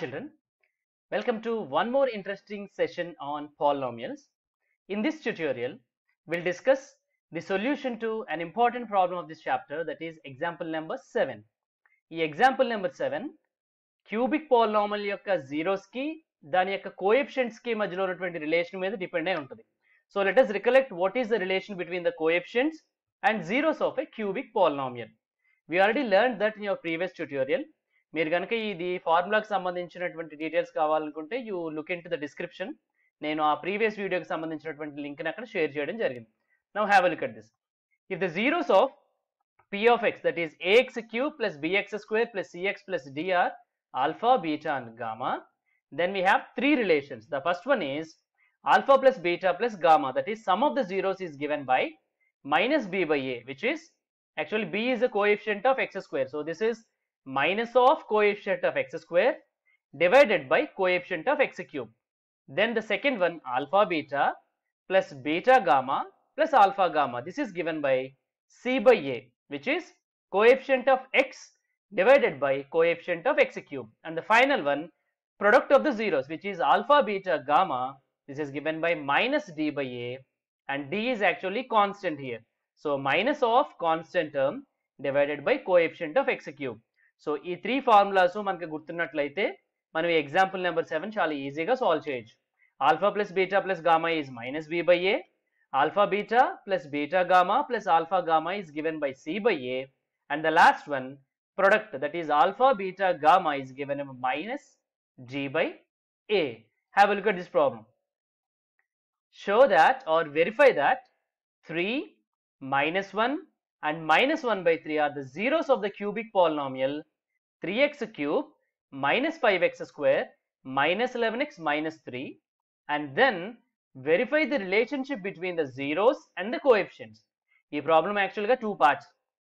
children welcome to one more interesting session on polynomials in this tutorial we'll discuss the solution to an important problem of this chapter that is example number 7 the example number 7 cubic polynomial yokka zeros ki dani yokka coefficients ki madhyalo unnatundi relation meda depend ayi so let us recollect what is the relation between the coefficients and zeros of a cubic polynomial we already learned that in our previous tutorial మీరు కనుక ఇది ఫార్ములాకి సంబంధించినటువంటి details కావాలనుకుంటే you look into the description నేను ఆ previous వీడియోకి సంబంధించినటువంటి లింక్ని అక్కడ షేర్ చేయడం జరిగింది now have look at this if the zeros of p of x that is ax cube plus bx square plus cx plus dr alpha, beta and gamma. Then we have three relations. The first one is alpha plus beta plus gamma that is sum of the zeros is given by minus b by a which is actually b is a coefficient of x square. So, this is minus of coefficient of x square divided by coefficient of x cube. Then the second one alpha beta plus beta gamma plus alpha gamma. This is given by C by A which is coefficient of x divided by coefficient of x cube. And the final one product of the zeros which is alpha beta gamma. This is given by minus d by a and d is actually constant here. So, minus of constant term divided by coefficient of x cube. So, e three formulas are easy to solve. Example number 7 is easy to solve. Alpha plus beta plus gamma is minus b by a. Alpha beta plus beta gamma plus alpha gamma is given by c by a. And the last one, product that is alpha beta gamma is given by minus g by a. Have a look at this problem. Show that or verify that 3 minus 1 and minus 1 by 3 are the zeros of the cubic polynomial 3x cube minus 5x square minus 11x minus 3 and then verify the relationship between the zeros and the coefficients. This problem actually got two parts.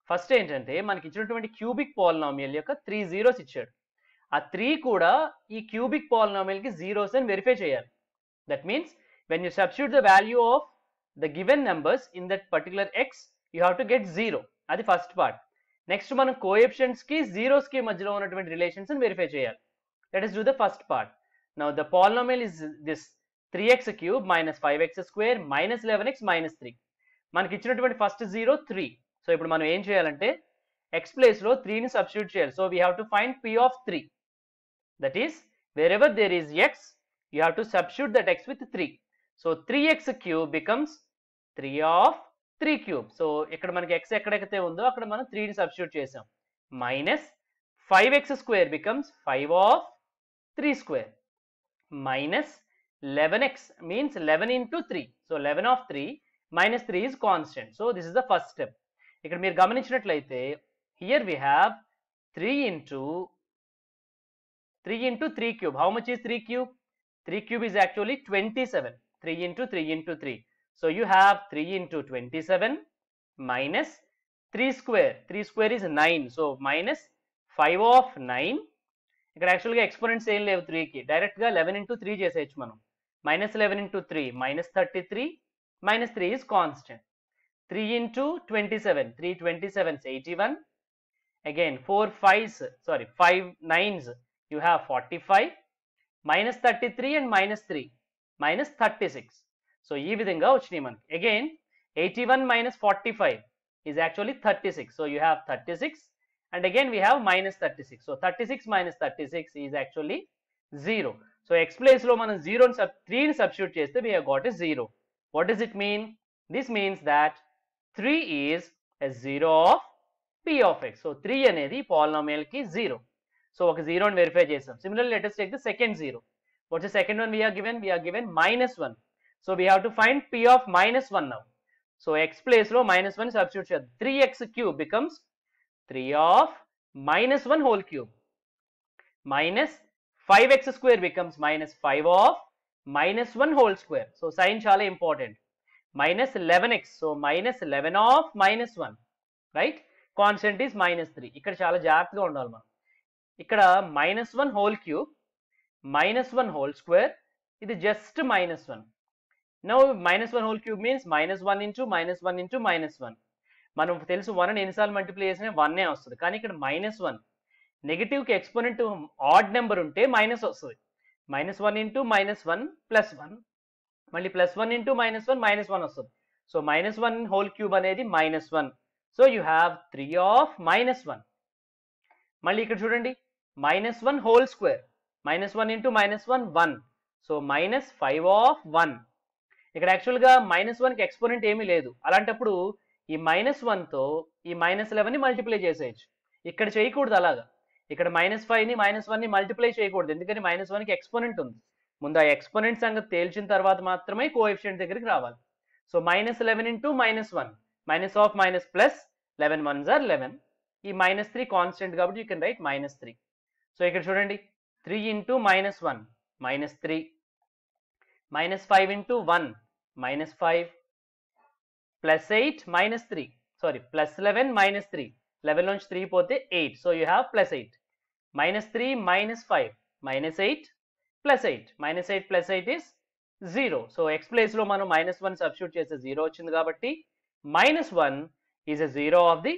First, we have a cubic polynomial 3 zeros. And 3 kuda this cubic polynomial ki zeros and verify. Chayar. That means when you substitute the value of the given numbers in that particular x you have to get zero అది first part next మనం coefficients కి zeros కి మధ్యలో ఉన్నటువంటి relations verify చేయాలి that is do the first part now the polynomial is this three x cube minus five x square minus eleven x minus three మనకి ఇచ్చినటువంటి first zero three so ఇప్పుడు మనం ఏం చేయాలంటే ఎక్స్ ప్లేస్ ప్లేస్లో త్రీని substitute చేయాలి so we have to find p of three that is wherever there is x you have to substitute that x with three so three x cube becomes three of three cube so ఇక్కడ మనకి X ఎక్కడైతే ఉందో అక్కడ మనం త్రీని substitute చేసాం minus five x square becomes five of three square minus eleven x means eleven into three so eleven of three minus three is constant so this is the first step ఇక్కడ మీరు గమనించినట్లయితే here we have three into three into three cube how much is three cube three cube is actually twenty seven three into three into three So you have 3 into 27 minus 3 square. 3 square is 9. So minus 5 of 9. You can actually get exponents in 3 key. Direct 11 into 3 JSH manu. Minus 11 into 3 minus 33 minus 3 is constant. 3 into 27. 3 27 is 81. Again 4 5s sorry 5 9s you have 45 minus 33 and minus 3 minus 36. So, ఈ విధంగా వచ్చినాయి మనకి again eighty one minus forty five thirty six. Actually thirty six so you and again we have minus 36 so 36 minus 36 is actually 0 so x place lo manam 0 and 3 ni substitute chesthe we have got a 0 what does it mean this means that 3 is a 0 of p of x so 3 anedi polynomial ki 0 so ok 0 and verify chesam similarly let us take the second 0 what's the second one we are given we are given minus 1 so we have to find P of minus 1 now. So x place low minus 1 substitute here. 3x cube becomes 3 of minus 1 whole cube minus 5x square becomes minus 5 of minus 1 whole square. So sign chala important. Minus 11x. So minus 11 of minus 1. Right? Constant is minus 3. ఇక్కడ chala జాగ్రత్తగా ఉండాలి మనం ఇక్కడ minus one whole one whole one whole square ఇది now minus one whole cube means minus one into minus one into minus one మనం తెలుసు one ఎన్నిసార్లు multiply చేసినా వన్నే వస్తుంది కానీ ఇక్కడ మైనస్ వన్ నెగిటివ్కి ఎక్స్పోనెంట్ ఆడ్ నెంబర్ ఉంటే మైనస్ వస్తుంది minus one into minus one plus one మళ్ళీ plus one into minus one minus one వస్తుంది so minus one whole cube అనేది minus one so you have three of minus one మళ్ళీ ఇక్కడ చూడండి minus one whole square minus one into minus one one so minus five of one ఇక్కడ యాక్చువల్గా minus వన్కి exponent ఏమీ లేదు అలాంటప్పుడు ఈ మైనస్ వన్తో ఈ మైనస్ లెవెన్ని మల్టిప్లై చేసేయచ్చు ఇక్కడ చేయకూడదు అలాగా ఇక్కడ మైనస్ ఫైవ్ని మైనస్ వన్ని మల్టిప్లై చేయకూడదు ఎందుకని మైనస్ వన్కి ఎక్స్పోనెంట్ ఉంది ముందు ఆ ఎక్స్పోనెంట్ సంగతి తేల్చిన తర్వాత మాత్రమే కోఎఫిషియంట్ దగ్గరికి రావాలి so minus eleven into minus one minus of minus plus eleven one are eleven ఈ మైనస్ త్రీ కాన్స్టెంట్ కాబట్టి you can write minus three so ఇక్కడ చూడండి three into minus one minus three minus 5 into 1 minus 5 plus 8 minus 3 sorry plus 11 minus 3 11 నుంచి 3 పోతే 8 so you have plus 8 minus 3 minus 5 minus 8 plus 8 minus 8 plus 8 is 0 so x place లో మనం minus 1 substitute చేస్తే 0 వచ్చింది కాబట్టి minus 1 is a 0 of the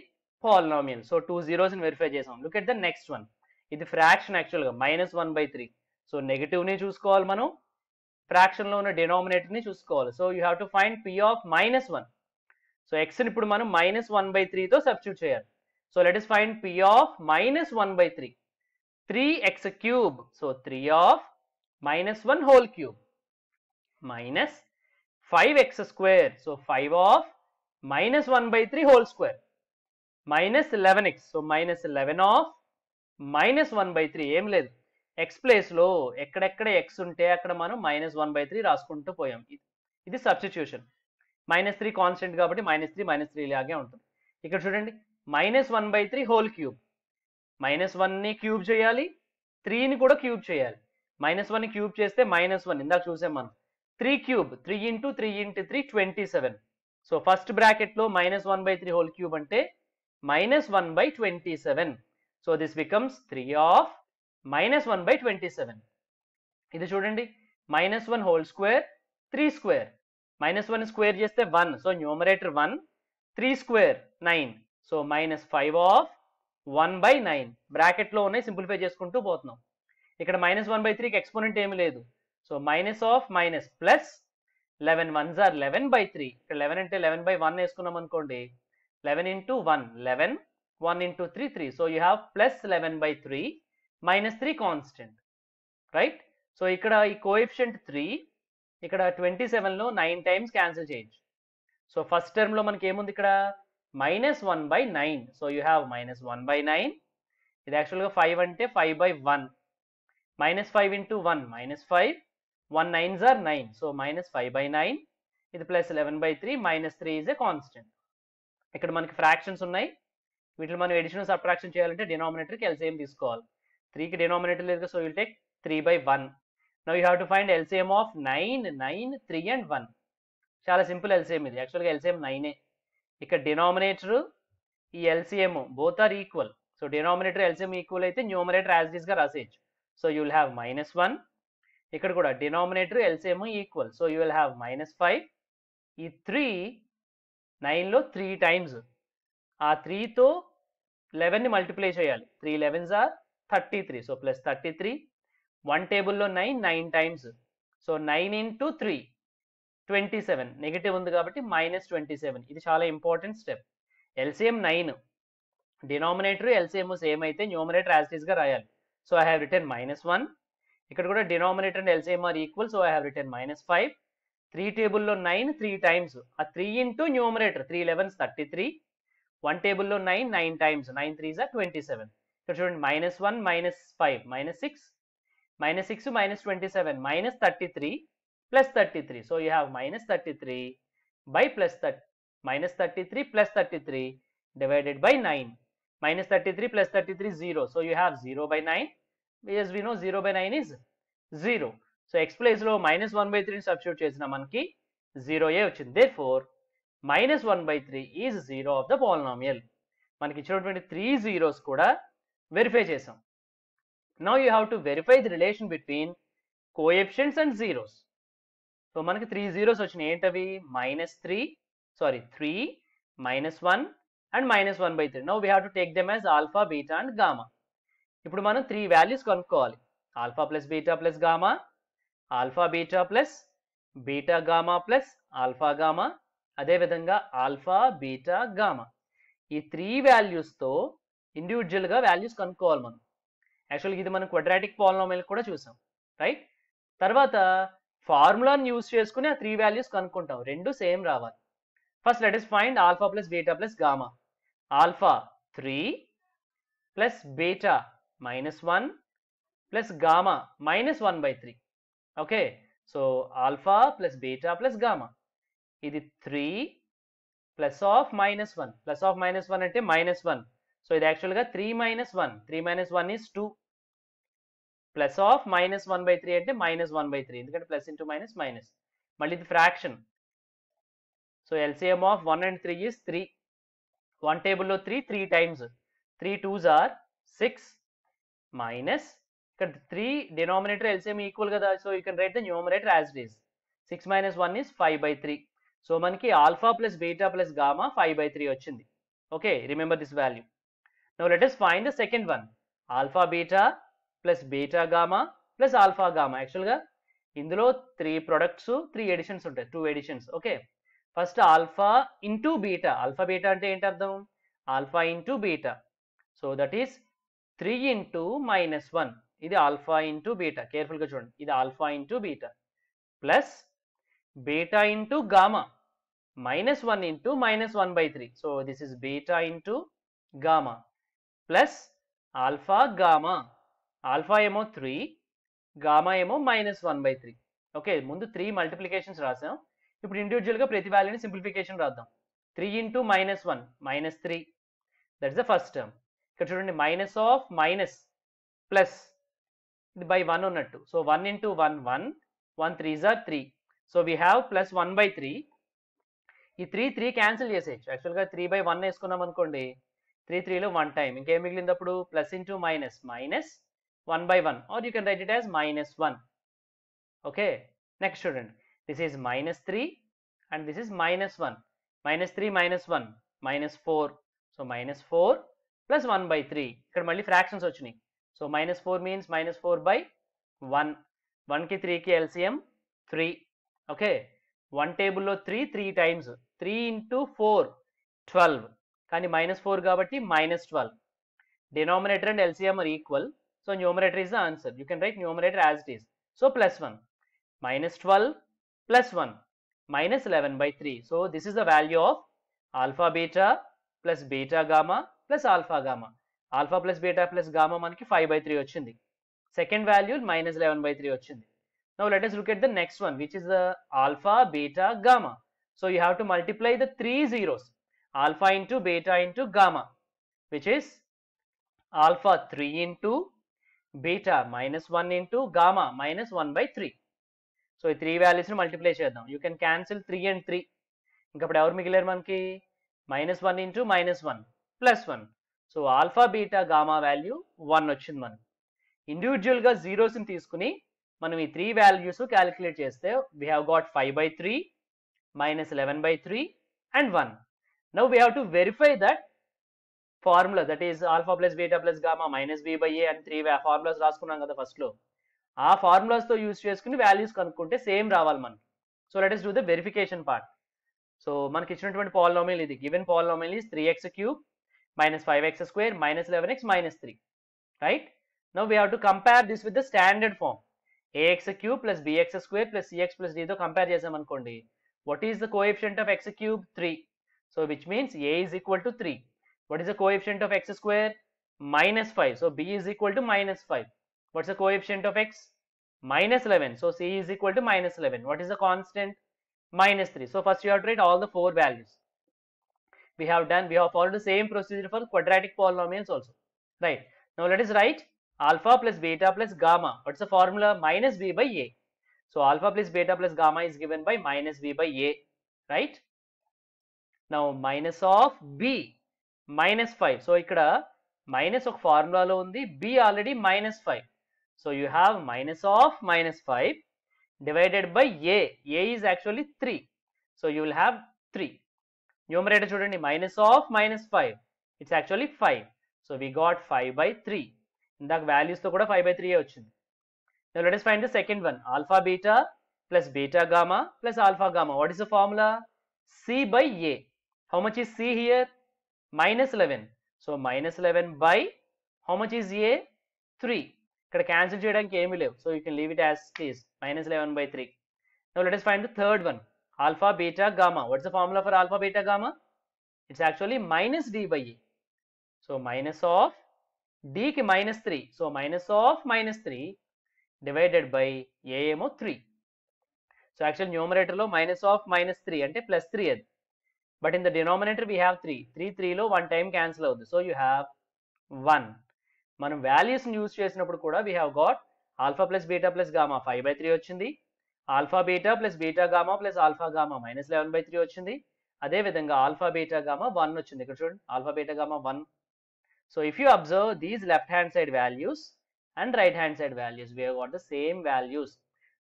polynomial so two zeros ని verify చేసాం look at the next one ఇది fraction యాక్చువల్గా minus one by three so నెగిటివ్ని చూసుకోవాలి మనం fraction loan denominator ni call. So you have to find P of minus 1. So x ni put minus 1 by 3 to substitute here. So let us find P of minus 1 by 3. 3x cube. So 3 of minus 1 whole cube minus 5x square. So 5 of minus 1 by 3 whole square minus 11x. So minus 11 of minus 1 by 3. X ప్లేస్లో ఎక్కడెక్కడ X ఉంటే అక్కడ మనం minus one by three రాసుకుంటూ పోయాం ఇది substitution minus three constant కాబట్టి minus three minus three లాగే ఉంటుంది ఇక్కడ చూడండి minus one by three whole cube minus వన్ని క్యూబ్ చేయాలి త్రీని కూడా క్యూబ్ చేయాలి మైనస్ వన్ క్యూబ్ చేస్తే మైనస్ వన్ ఇందాక చూసాం మనం three cube three into three into three twenty seven so first బ్రాకెట్లో minus one by three whole cube అంటే minus one by twenty seven so this becomes three of minus one by twenty seven ఇది చూడండి minus one whole square three square minus one square చేస్తే one so numerator one three square nine so minus five of one by nine బ్రాకెట్లో ఉన్నాయి simplify చేసుకుంటూ పోతున్నాం ఇక్కడ minus one by త్రీకి exponent ఏమి లేదు so minus of minus plus eleven one or eleven by three ఇక్కడ లెవెన్ అంటే లెవెన్ బై వన్ వేసుకున్నాం అనుకోండి eleven into one eleven one into three three so you have plus eleven by three minus three constant right so ఇక్కడ ఈ coefficient three ఇక్కడ twenty సెవెన్లో nine times cancel చేయొచ్చు so first టర్మ్లో మనకి ఏముంది ఇక్కడ minus one by nine so you have minus one by nine ఇది యాక్చువల్గా ఫైవ్ అంటే five by one minus five into one minus five one nines are nine so minus five by nine ఇది plus eleven by three minus three is a constant ఇక్కడ మనకి fractions ఉన్నాయి వీటిలో మనం addition subtraction చేయాలంటే డినామినేటర్కి LCM తీసుకోవాలి త్రీకి denominator లేదు so you'll take three by one now you have to find LCM of nine nine three and one చాలా సింపుల్ LCM ఇది యాక్చువల్గా LCM 9 ఏ ఇక్కడ డినామినేటర్ ఈ LCM both are equal so denominator LCM equal అయితే numerator as ఈస్గా గా రాసేయచ్చు so you will have minus one ఇక్కడ కూడా denominator LCM equal so you will have minus five ఈ త్రీ నైన్లో త్రీ టైమ్స్ ఆ త్రీతో లెవెన్ని మల్టిప్లై చేయాలి three elevens are thirty three so plus thirty three one టేబుల్లో nine nine times so nine into three twenty seven negative ఉంది కాబట్టి minus twenty seven ఇది చాలా important step LCM nine denominator LCM same అయితే numerator యాజిటీస్గా రాయాలి so I have written minus one ఇక్కడ కూడా denominator and LCM are equal so I have written minus five three టేబుల్లో నైన్ త్రీ టైమ్స్ ఆ three into numerator three elevens thirty three one టేబుల్లో nine nine times nine three are twenty seven ఇక్కడ చూడండి minus one minus five minus six minus six minus twenty seven minus thirty three plus thirty three so you have minus thirty three by plus thirty minus thirty three plus thirty three divided by nine minus thirty three plus thirty three zero so you have zero by nine as we know zero by nine is zero so x లో minus one by త్రీని substitute చేసిన మనకి zero ఏ వచ్చింది therefore minus one by three is zero of the polynomial మనకి ఇచ్చినటువంటి three zeros కూడా verify చేసాం now you have to verify the relation between coefficients and zeros so మనకి త్రీ జీరోస్ వచ్చినాయి ఏంటవి minus three sorry three minus one and minus one by three now we have to take them as alpha beta and gamma ఇప్పుడు మనం three values కనుక్కోవాలి alpha plus beta plus gamma alpha beta plus beta gamma plus alpha gamma అదేవిధంగా alpha beta gamma ఈ three వాల్యూస్తో ఇండివిజువల్గా values కనుక్కోవాలి మనం యాక్చువల్గా ఇది మనం క్వడ్రాటిక్ పాలినామిల్ కూడా చూసాం రైట్ తర్వాత ఫార్ములాని యూస్ చేసుకుని ఆ త్రీ వాల్యూస్ కనుక్కుంటాం రెండు సేమ్ రావాలి first let us find alpha plus beta plus gamma alpha three plus beta minus one plus gamma minus one by three okay so alpha plus beta plus gamma ఇది three plus of minus one plus of minus one అంటే minus one so ఇది యాక్చువల్గా three minus one three minus one is two plus of minus one by three అంటే minus one by three ఎందుకంటే plus into minus minus మళ్ళీ ఇది fraction so LCM of one and three is three one టేబుల్లో three three times three twos are six minus ఇక్కడ three denominator LCM equal కదా so you can write the numerator as it is six minus one is five by three సో మనకి alpha plus beta plus gamma five by three వచ్చింది okay remember this value Now let us find the second one. Alpha beta plus beta gamma plus alpha gamma. Actually, in the three products, three additions, editions, two additions. Okay. First alpha into beta. Alpha beta and enter them. Alpha into beta. So that is 3 into minus 1. This is alpha into beta. Careful. This is alpha into beta. Plus beta into gamma. Minus 1 into minus 1 by 3. So this is beta into gamma. Plus alpha gamma alpha ఏమో three gamma ఏమో minus one by three okay ముందు three multiplications రాసాం ఇప్పుడు ఇండివిజువల్గా ప్రతి వాల్యూని simplification రాద్దాం three into minus one minus three that's the first term ఇక్కడ చూడండి minus of minus plus by one ఉన్నట్టు so one into one one one three are three so we have plus one by three ఈ three three cancel చేసేయచ్చు యాక్చువల్గా three by one వేసుకున్నాం అనుకోండి three త్రీలో one time ఇంకేం అప్పుడు plus into minus minus one by one or you can write it as minus one okay next student this is minus three and this is minus one minus three minus one minus four so minus four plus one by three ఇక్కడ మళ్ళీ fractions వచ్చినాయి so minus four means minus four by one వన్కి త్రీకి LCM three okay one టేబుల్లో three three times three into four twelve కానీ minus four కాబట్టి minus twelve denominator and LCM are equal so numerator is the answer you can write numerator as it is so plus one minus twelve plus one minus 11 by 3. So, this is the value of alpha beta plus beta gamma plus alpha gamma. Alpha plus beta plus gamma మనకి 5 by 3 వచ్చింది. Second value minus 11 by 3 వచ్చింది. Now, let us look at the next one which is the alpha beta gamma. So, you have to multiply the three zeros. Alpha into beta into gamma which is alpha three into beta minus one into gamma minus one by three so ఈ three వాల్యూస్ని multiply చేద్దాం you can cancel three and three ఇంకప్పుడు ఎవరు మిగిలేరు మనకి minus one into minus one plus one so alpha beta gamma value one వచ్చింది మనకి ఇండివిజువల్గా జీరోస్ని తీసుకుని మనం ఈ త్రీ వాల్యూస్ క్యాలిక్యులేట్ చేస్తే we have got five by three minus eleven by three and one Now we have to verify that formula that is alpha plus beta plus gamma minus b by a and 3 formulas raskunanga the first flow. Our formulas to use values same ravalman. So let us do the verification part. So man kitchen 20 polynomial the given polynomial is 3x cube minus 5x square minus 11x minus 3. Right? Now we have to compare this with the standard form. Ax cube plus bx square plus cx plus d to compare. What is the coefficient of x cube? 3. So which means A is equal to 3. What is the coefficient of x square? Minus 5. So B is equal to minus 5. What's the coefficient of x? Minus 11. So C is equal to minus 11. What is the constant? Minus 3. So first you have to write all the four values. We have done, we have followed the same procedure for quadratic polynomials also. Right. Now let us write alpha plus beta plus gamma. What's the formula? Minus b by a. So alpha plus beta plus gamma is given by minus b by a. Right. Now minus of b minus 5. So ikkada minus of formula lo undi b already minus 5. So you have minus of minus 5 divided by a. a is actually 3. So you will have 3. Numerator chudandi minus of minus 5. It's actually 5. So we got 5 by 3. In that values to koda 5 by 3 ochindi. Now let us find the second one. Alpha beta plus beta gamma plus alpha gamma. What is the formula? C by A how much is c here minus 11 so minus 11 by how much is a 3 cancel it and came live so you can leave it as this minus 11 by 3 now let us find the third one alpha beta gamma what's the formula for alpha beta gamma it's actually minus d by e so minus of d 3 so minus of minus 3 divided by am 3 so actual numerator lo minus of minus 3 and plus 3 but in the denominator we have three three త్రీలో one time cancel అవుతుంది so you have one మనం వాల్యూస్ని use చేసినప్పుడు కూడా we have got alpha plus beta plus gamma five by three వచ్చింది alpha beta plus beta gamma plus alpha gamma minus eleven by three వచ్చింది అదేవిధంగా alpha beta gamma one వచ్చింది ఇక్కడ చూడండి alpha beta gamma one so if you observe these left hand side values and right hand side values we got the same values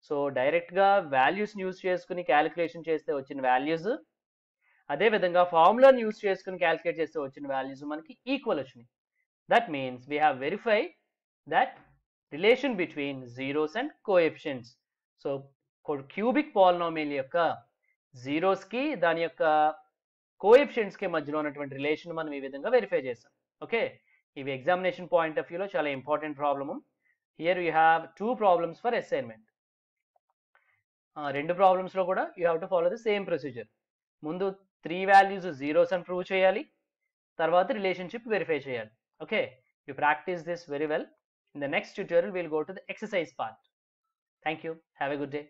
so డైరెక్ట్గా వాల్యూస్ని use చేసుకుని calculation చేస్తే వచ్చిన వాల్యూస్ అదేవిధంగా ఫార్ములాని use చేసుకుని క్యాలిక్యులేట్ చేస్తే వచ్చిన వాల్యూస్ మనకి ఈక్వల్ వచ్చినాయి that means we have verify that relation between zeros and coefficients so cubic polynomial యొక్క జీరోస్కి దాని యొక్క కోఎఫిషియన్స్కి మధ్యలో ఉన్నటువంటి రిలేషన్ మనం ఈ విధంగా వెరిఫై చేస్తాం ఓకే ఇవి ఎగ్జామినేషన్ పాయింట్ ఆఫ్ వ్యూలో చాలా important problem here you have two problems for assignment రెండు ప్రాబ్లమ్స్లో కూడా you have to follow the same procedure ముందు three values of zeros and prove cheyali tarvata relationship verify cheyali okay you practice this very well in the next tutorial we'll go to the exercise part thank you have a good day